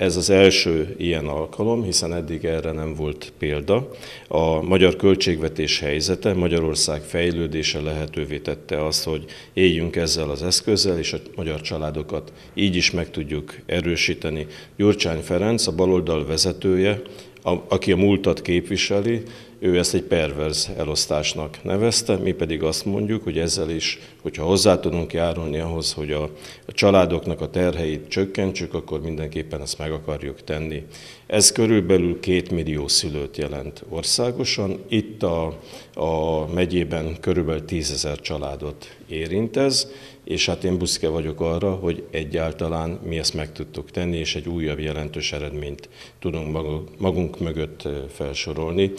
Ez az első ilyen alkalom, hiszen eddig erre nem volt példa. A magyar költségvetés helyzete, Magyarország fejlődése lehetővé tette azt, hogy éljünk ezzel az eszközzel, és a magyar családokat így is meg tudjuk erősíteni. Gyurcsány Ferenc, a baloldal vezetője, aki a múltat képviseli, ő ezt egy perverz elosztásnak nevezte, mi pedig azt mondjuk, hogy ezzel is, hogyha hozzá tudunk járulni ahhoz, hogy a, a családoknak a terheit csökkentsük, akkor mindenképpen ezt meg akarjuk tenni. Ez körülbelül két millió szülőt jelent országosan, itt a, a megyében körülbelül tízezer családot érint ez, és hát én büszke vagyok arra, hogy egyáltalán mi ezt meg tudtuk tenni, és egy újabb jelentős eredményt tudunk magunk mögött felsorolni.